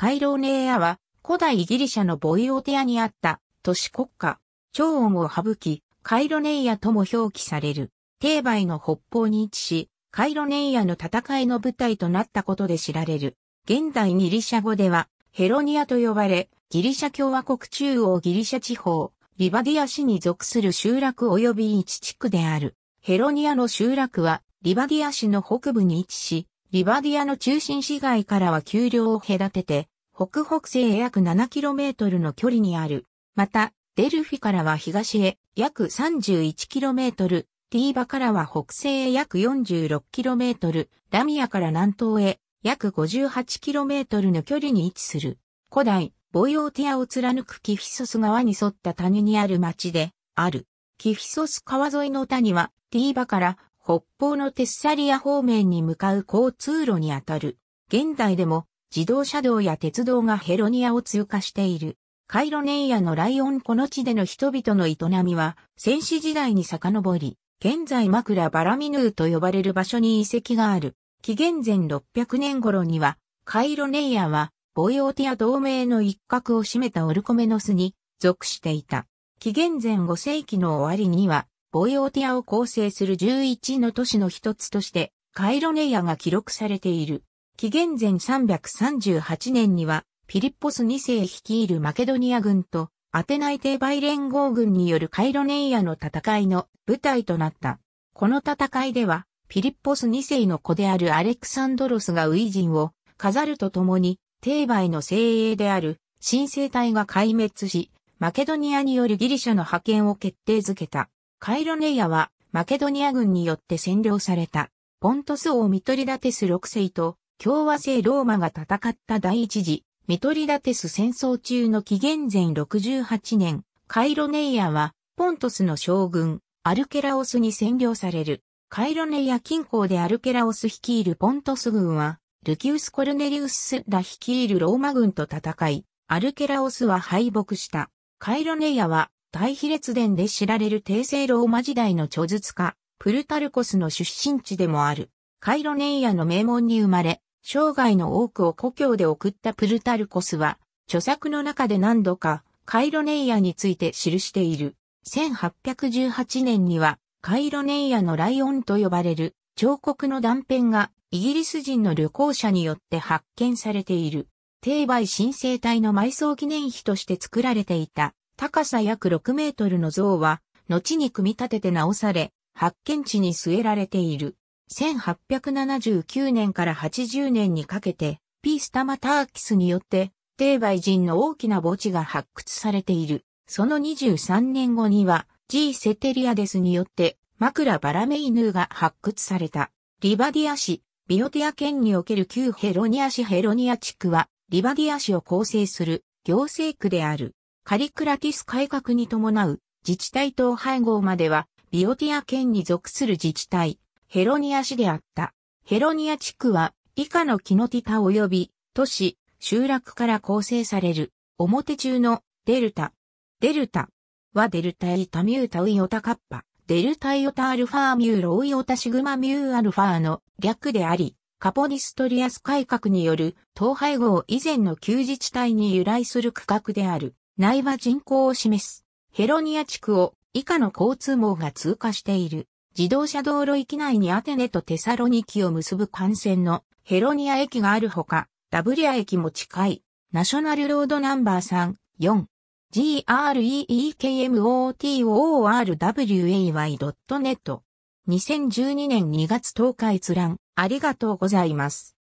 カイローネーアは古代ギリシャのボイオテアにあった都市国家、超音を省き、カイロネイアとも表記される、テーの北方に位置し、カイロネイアの戦いの舞台となったことで知られる。現代ギリシャ語では、ヘロニアと呼ばれ、ギリシャ共和国中央ギリシャ地方、リバディア市に属する集落及び一地区である。ヘロニアの集落は、リバディア市の北部に位置し、リバディアの中心市街からは丘陵を隔てて、北北西へ約 7km の距離にある。また、デルフィからは東へ約 31km、ティーバからは北西へ約 46km、ラミアから南東へ約 58km の距離に位置する。古代、ボイオティアを貫くキフィソス川に沿った谷にある町で、ある。キフィソス川沿いの谷は、ティーバから北方のテッサリア方面に向かう交通路にあたる。現代でも自動車道や鉄道がヘロニアを通過している。カイロネイアのライオンこの地での人々の営みは、戦死時代に遡り、現在マクラ・バラミヌーと呼ばれる場所に遺跡がある。紀元前600年頃には、カイロネイアは、ボイーティア同盟の一角を占めたオルコメノスに属していた。紀元前5世紀の終わりには、ボイーティアを構成する11の都市の一つとして、カイロネイアが記録されている。紀元前338年には、ピリッポス2世率いるマケドニア軍と、アテナイテーバイ連合軍によるカイロネイアの戦いの舞台となった。この戦いでは、ピリッポス2世の子であるアレクサンドロスがウイジンを飾るとともに、テーバイの精鋭である新生体が壊滅し、マケドニアによるギリシャの派遣を決定づけた。カイロネイアはマケドニア軍によって占領された。ポントス王ミトリダテス6世と共和制ローマが戦った第一次、ミトリダテス戦争中の紀元前68年、カイロネイアは、ポントスの将軍、アルケラオスに占領される。カイロネイア近郊でアルケラオス率いるポントス軍は、ルキウス・コルネリウスら率いるローマ軍と戦い、アルケラオスは敗北した。カイロネイアは、大比列伝で知られる帝政ローマ時代の著述家、プルタルコスの出身地でもある。カイロネイアの名門に生まれ、生涯の多くを故郷で送ったプルタルコスは、著作の中で何度かカイロネイアについて記している。1818年にはカイロネイアのライオンと呼ばれる彫刻の断片がイギリス人の旅行者によって発見されている。定売新生体の埋葬記念碑として作られていた高さ約6メートルの像は後に組み立てて直され発見地に据えられている。1879年から80年にかけて、ピースタマターキスによって、帝ー人の大きな墓地が発掘されている。その23年後には、G セテリアデスによって、マクラ・バラメイヌーが発掘された。リバディア市、ビオティア県における旧ヘロニア市ヘロニア地区は、リバディア市を構成する行政区である。カリクラティス改革に伴う自治体等配合までは、ビオティア県に属する自治体、ヘロニア市であった。ヘロニア地区は以下のキノティタ及び都市、集落から構成される表中のデルタ。デルタはデルタイタミュータウイオタカッパ、デルタイオタアルファミューロウイオタシグマミューアルファの略であり、カポニストリアス改革による統廃合以前の旧自治体に由来する区画である内場人口を示すヘロニア地区を以下の交通網が通過している。自動車道路域内にアテネとテサロニキを結ぶ幹線のヘロニア駅があるほか、ダブリア駅も近い、ナショナルロードナンバー3、4、g r e e k m o t o r o r w a y n e t 2012年2月10日閲覧、ありがとうございます。